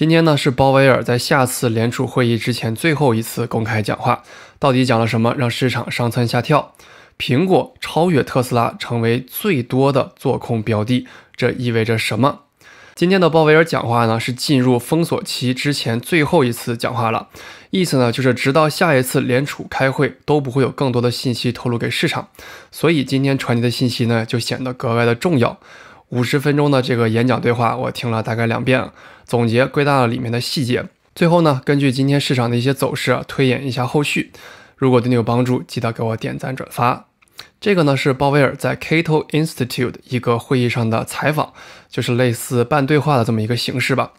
今天呢是鲍威尔在下次联储会议之前最后一次公开讲话，到底讲了什么让市场上蹿下跳？苹果超越特斯拉成为最多的做空标的，这意味着什么？今天的鲍威尔讲话呢是进入封锁期之前最后一次讲话了，意思呢就是直到下一次联储开会都不会有更多的信息透露给市场，所以今天传递的信息呢就显得格外的重要。五十分钟的这个演讲对话，我听了大概两遍，总结归纳了里面的细节。最后呢，根据今天市场的一些走势推演一下后续。如果对你有帮助，记得给我点赞转发。这个呢是鲍威尔在 Cato Institute 一个会议上的采访，就是类似半对话的这么一个形式吧。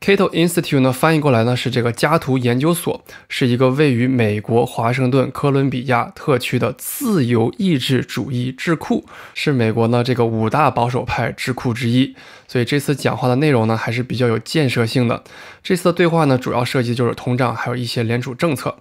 Kato Institute 呢，翻译过来呢是这个加图研究所，是一个位于美国华盛顿哥伦比亚特区的自由意志主义智库，是美国呢这个五大保守派智库之一。所以这次讲话的内容呢还是比较有建设性的。这次的对话呢主要涉及就是通胀，还有一些联储政策。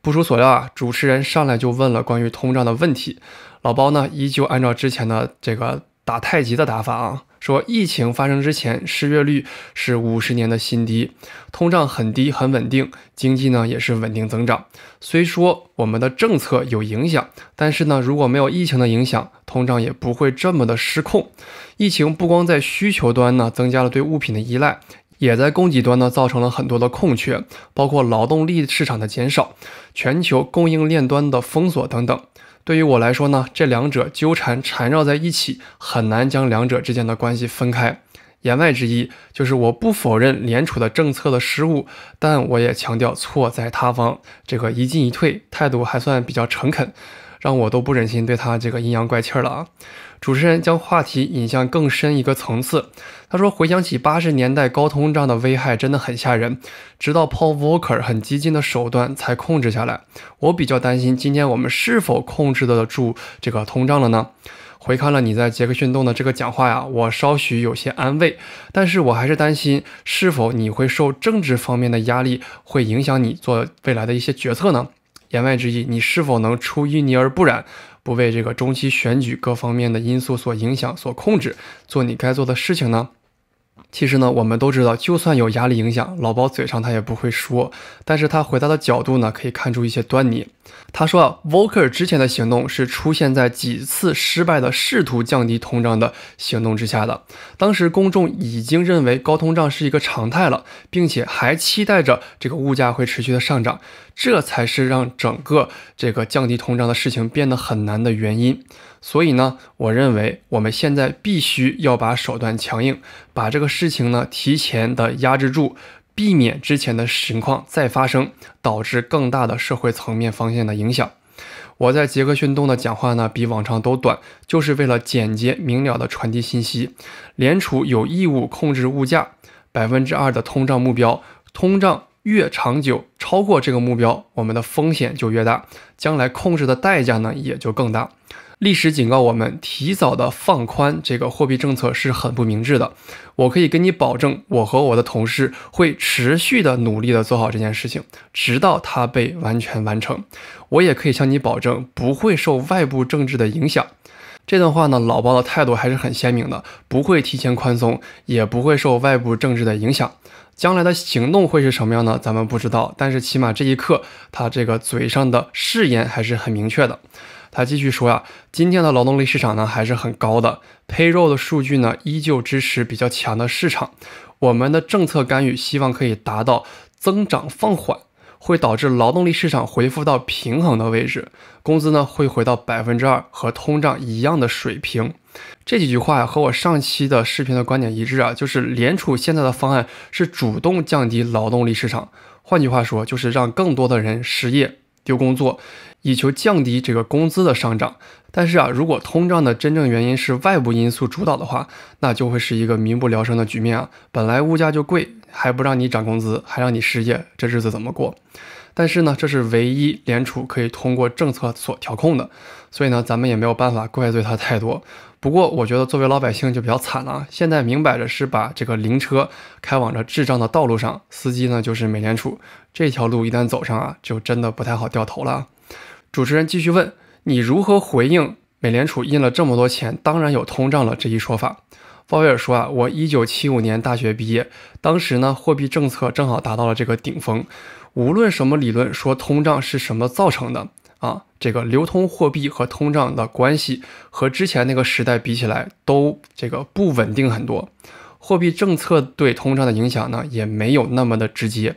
不出所料啊，主持人上来就问了关于通胀的问题，老包呢依旧按照之前的这个打太极的打法啊。说疫情发生之前，失业率是五十年的新低，通胀很低很稳定，经济呢也是稳定增长。虽说我们的政策有影响，但是呢，如果没有疫情的影响，通胀也不会这么的失控。疫情不光在需求端呢增加了对物品的依赖，也在供给端呢造成了很多的空缺，包括劳动力市场的减少、全球供应链端的封锁等等。对于我来说呢，这两者纠缠缠绕在一起，很难将两者之间的关系分开。言外之意就是，我不否认联储的政策的失误，但我也强调错在他方。这个一进一退，态度还算比较诚恳。让我都不忍心对他这个阴阳怪气了啊！主持人将话题引向更深一个层次，他说：“回想起八十年代高通胀的危害，真的很吓人，直到 Paul Walker 很激进的手段才控制下来。我比较担心今天我们是否控制得住这个通胀了呢？”回看了你在杰克逊洞的这个讲话呀，我稍许有些安慰，但是我还是担心是否你会受政治方面的压力会影响你做未来的一些决策呢？言外之意，你是否能出淤泥而不染，不为这个中期选举各方面的因素所影响、所控制，做你该做的事情呢？其实呢，我们都知道，就算有压力影响，老包嘴上他也不会说，但是他回答的角度呢，可以看出一些端倪。他说啊，沃克尔之前的行动是出现在几次失败的试图降低通胀的行动之下的。当时公众已经认为高通胀是一个常态了，并且还期待着这个物价会持续的上涨，这才是让整个这个降低通胀的事情变得很难的原因。所以呢，我认为我们现在必须要把手段强硬，把这个事情呢提前的压制住，避免之前的情况再发生，导致更大的社会层面方向的影响。我在杰克逊敦的讲话呢，比往常都短，就是为了简洁明了的传递信息。联储有义务控制物价，百分之二的通胀目标，通胀越长久超过这个目标，我们的风险就越大，将来控制的代价呢也就更大。历史警告我们，提早的放宽这个货币政策是很不明智的。我可以跟你保证，我和我的同事会持续的努力的做好这件事情，直到它被完全完成。我也可以向你保证，不会受外部政治的影响。这段话呢，老包的态度还是很鲜明的，不会提前宽松，也不会受外部政治的影响。将来的行动会是什么样呢？咱们不知道，但是起码这一刻，他这个嘴上的誓言还是很明确的。他继续说呀，今天的劳动力市场呢还是很高的，Payroll 的数据呢依旧支持比较强的市场。我们的政策干预希望可以达到增长放缓，会导致劳动力市场恢复到平衡的位置，工资呢会回到百分之二和通胀一样的水平。这几句话呀和我上期的视频的观点一致啊，就是联储现在的方案是主动降低劳动力市场，换句话说就是让更多的人失业。丢工作，以求降低这个工资的上涨。但是啊，如果通胀的真正原因是外部因素主导的话，那就会是一个民不聊生的局面啊！本来物价就贵，还不让你涨工资，还让你失业，这日子怎么过？但是呢，这是唯一联储可以通过政策所调控的，所以呢，咱们也没有办法怪罪他太多。不过，我觉得作为老百姓就比较惨了啊！现在明摆着是把这个灵车开往着智障的道路上，司机呢就是美联储。这条路一旦走上啊，就真的不太好掉头了。主持人继续问：“你如何回应美联储印了这么多钱，当然有通胀了这一说法？”鲍威尔说：“啊，我一九七五年大学毕业，当时呢，货币政策正好达到了这个顶峰。”无论什么理论说通胀是什么造成的啊，这个流通货币和通胀的关系和之前那个时代比起来都这个不稳定很多，货币政策对通胀的影响呢也没有那么的直接。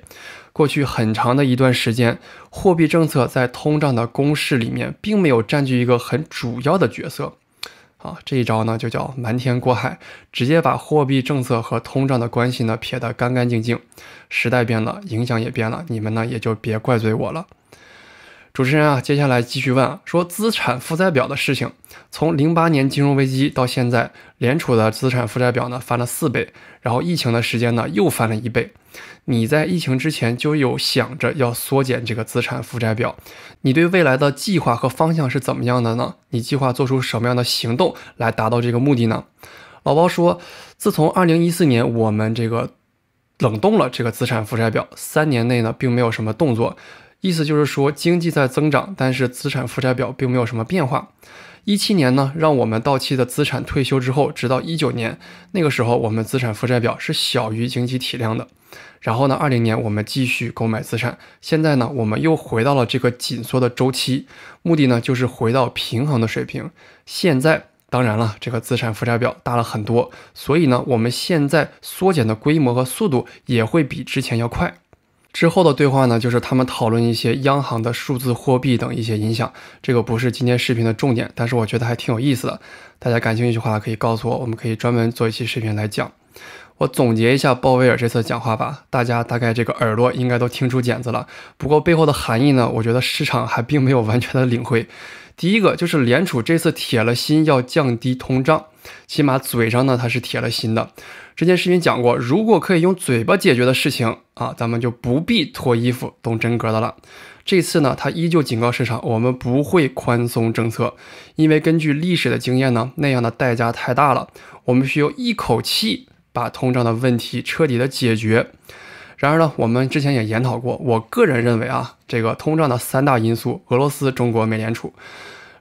过去很长的一段时间，货币政策在通胀的公式里面并没有占据一个很主要的角色。啊，这一招呢就叫瞒天过海，直接把货币政策和通胀的关系呢撇得干干净净。时代变了，影响也变了，你们呢也就别怪罪我了。主持人啊，接下来继续问啊，说资产负债表的事情，从零八年金融危机到现在，联储的资产负债表呢翻了四倍，然后疫情的时间呢又翻了一倍。你在疫情之前就有想着要缩减这个资产负债表，你对未来的计划和方向是怎么样的呢？你计划做出什么样的行动来达到这个目的呢？老包说，自从二零一四年我们这个冷冻了这个资产负债表，三年内呢并没有什么动作，意思就是说经济在增长，但是资产负债表并没有什么变化。一七年呢，让我们到期的资产退休之后，直到一九年那个时候，我们资产负债表是小于经济体量的。然后呢，二零年我们继续购买资产。现在呢，我们又回到了这个紧缩的周期，目的呢就是回到平衡的水平。现在当然了，这个资产负债表大了很多，所以呢，我们现在缩减的规模和速度也会比之前要快。之后的对话呢，就是他们讨论一些央行的数字货币等一些影响，这个不是今天视频的重点，但是我觉得还挺有意思的。大家感兴趣的话可以告诉我，我们可以专门做一期视频来讲。我总结一下鲍威尔这次讲话吧，大家大概这个耳朵应该都听出茧子了。不过背后的含义呢，我觉得市场还并没有完全的领会。第一个就是联储这次铁了心要降低通胀。起码嘴上呢，他是铁了心的。之前视频讲过，如果可以用嘴巴解决的事情啊，咱们就不必脱衣服动真格的了。这次呢，他依旧警告市场，我们不会宽松政策，因为根据历史的经验呢，那样的代价太大了。我们需要一口气把通胀的问题彻底的解决。然而呢，我们之前也研讨过，我个人认为啊，这个通胀的三大因素：俄罗斯、中国、美联储。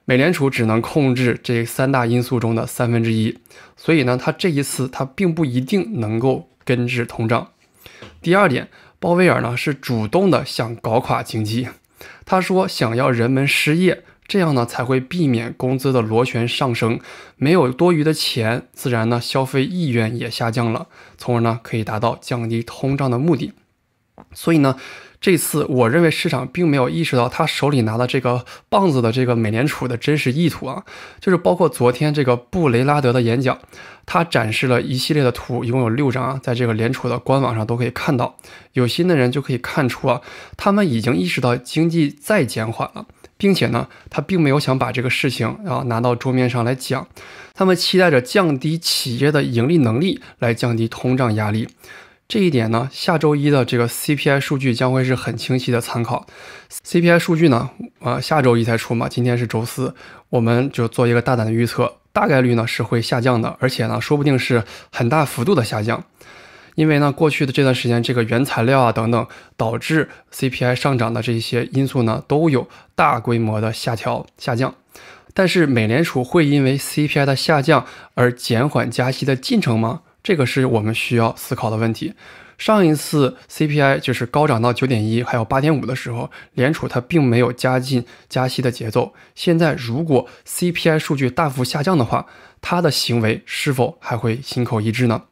美联储只能控制这三大因素中的三分之一，所以呢，它这一次它并不一定能够根治通胀。第二点，鲍威尔呢是主动的想搞垮经济，他说想要人们失业，这样呢才会避免工资的螺旋上升，没有多余的钱，自然呢消费意愿也下降了，从而呢可以达到降低通胀的目的。所以呢。这次我认为市场并没有意识到他手里拿的这个棒子的这个美联储的真实意图啊，就是包括昨天这个布雷拉德的演讲，他展示了一系列的图，一共有六张啊，在这个联储的官网上都可以看到，有心的人就可以看出啊，他们已经意识到经济再减缓了，并且呢，他并没有想把这个事情啊拿到桌面上来讲，他们期待着降低企业的盈利能力来降低通胀压力。这一点呢，下周一的这个 CPI 数据将会是很清晰的参考。CPI 数据呢，啊，下周一才出嘛，今天是周四，我们就做一个大胆的预测，大概率呢是会下降的，而且呢，说不定是很大幅度的下降。因为呢，过去的这段时间，这个原材料啊等等导致 CPI 上涨的这些因素呢，都有大规模的下调下降。但是，美联储会因为 CPI 的下降而减缓加息的进程吗？这个是我们需要思考的问题。上一次 CPI 就是高涨到九点一还有八点五的时候，联储它并没有加进加息的节奏。现在如果 CPI 数据大幅下降的话，它的行为是否还会心口一致呢？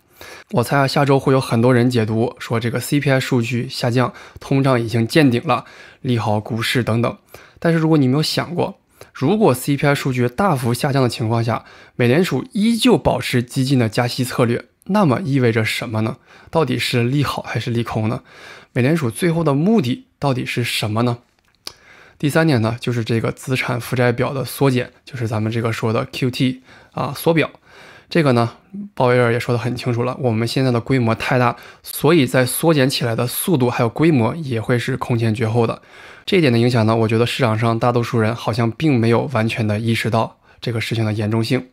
我猜啊，下周会有很多人解读说这个 CPI 数据下降，通胀已经见顶了，利好股市等等。但是如果你没有想过，如果 CPI 数据大幅下降的情况下，美联储依旧保持激进的加息策略。那么意味着什么呢？到底是利好还是利空呢？美联储最后的目的到底是什么呢？第三点呢，就是这个资产负债表的缩减，就是咱们这个说的 QT 啊缩表。这个呢，鲍威尔也说得很清楚了，我们现在的规模太大，所以在缩减起来的速度还有规模也会是空前绝后的。这一点的影响呢，我觉得市场上大多数人好像并没有完全的意识到这个事情的严重性。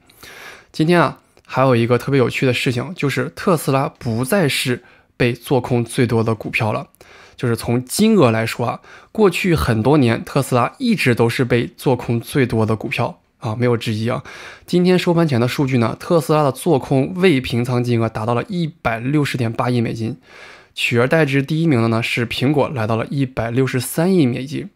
今天啊。还有一个特别有趣的事情，就是特斯拉不再是被做空最多的股票了。就是从金额来说啊，过去很多年特斯拉一直都是被做空最多的股票啊，没有之一啊。今天收盘前的数据呢，特斯拉的做空未平仓金额达到了一百六十点八亿美金，取而代之第一名的呢是苹果，来到了一百六十三亿美金。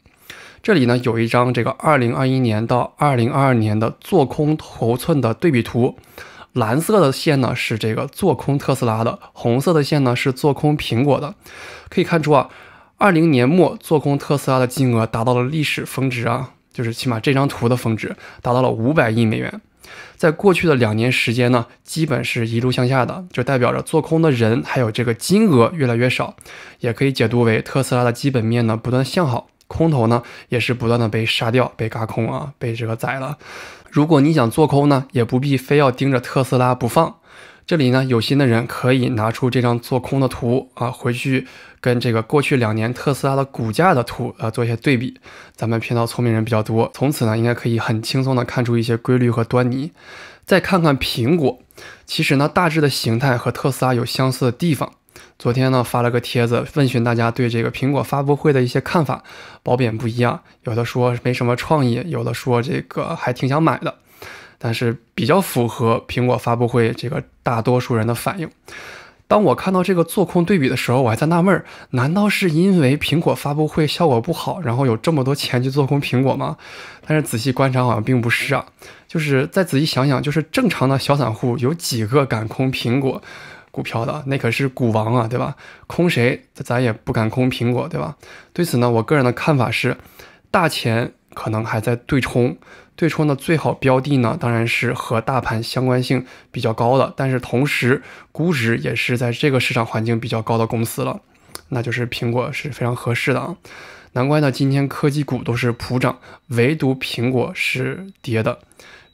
这里呢有一张这个二零二一年到二零二二年的做空头寸的对比图。蓝色的线呢是这个做空特斯拉的，红色的线呢是做空苹果的。可以看出啊，二零年末做空特斯拉的金额达到了历史峰值啊，就是起码这张图的峰值达到了五百亿美元。在过去的两年时间呢，基本是一路向下的，就代表着做空的人还有这个金额越来越少，也可以解读为特斯拉的基本面呢不断向好，空头呢也是不断的被杀掉、被嘎空啊、被这个宰了。如果你想做空呢，也不必非要盯着特斯拉不放。这里呢，有心的人可以拿出这张做空的图啊，回去跟这个过去两年特斯拉的股价的图啊做一些对比。咱们频道聪明人比较多，从此呢，应该可以很轻松的看出一些规律和端倪。再看看苹果，其实呢，大致的形态和特斯拉有相似的地方。昨天呢发了个帖子，问询大家对这个苹果发布会的一些看法，褒贬不一样，有的说没什么创意，有的说这个还挺想买的，但是比较符合苹果发布会这个大多数人的反应。当我看到这个做空对比的时候，我还在纳闷儿，难道是因为苹果发布会效果不好，然后有这么多钱去做空苹果吗？但是仔细观察好像并不是啊，就是再仔细想想，就是正常的小散户有几个敢空苹果？股票的那可是股王啊，对吧？空谁咱也不敢空苹果，对吧？对此呢，我个人的看法是，大钱可能还在对冲，对冲的最好标的呢，当然是和大盘相关性比较高的，但是同时估值也是在这个市场环境比较高的公司了，那就是苹果是非常合适的啊。难怪呢，今天科技股都是普涨，唯独苹果是跌的。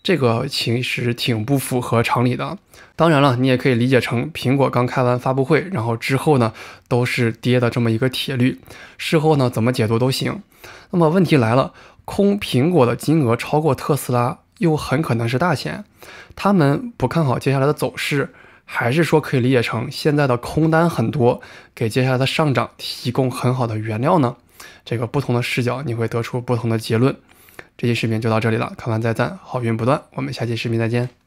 这个其实挺不符合常理的，当然了，你也可以理解成苹果刚开完发布会，然后之后呢都是跌的这么一个铁律，事后呢怎么解读都行。那么问题来了，空苹果的金额超过特斯拉，又很可能是大钱，他们不看好接下来的走势，还是说可以理解成现在的空单很多，给接下来的上涨提供很好的原料呢？这个不同的视角，你会得出不同的结论。这期视频就到这里了，看完再赞，好运不断。我们下期视频再见。